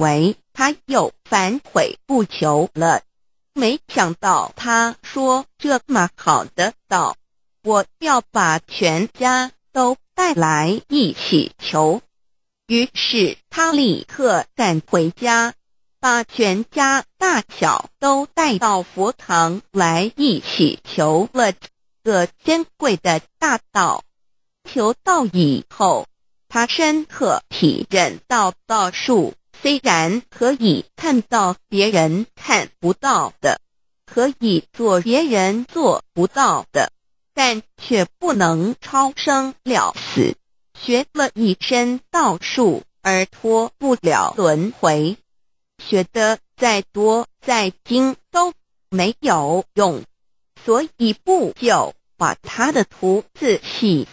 喂，他又反悔不求了。没想到他说这么好的道，我要把全家都带来一起求。于是他立刻赶回家，把全家大小都带到佛堂来一起求了个珍贵的大道。求道以后，他深刻体认到道术。虽然可以看到别人看不到的，可以做别人做不到的，但却不能超生了死，学了一身道术而脱不了轮回，学的再多再精都没有用，所以不久把他的徒自弃。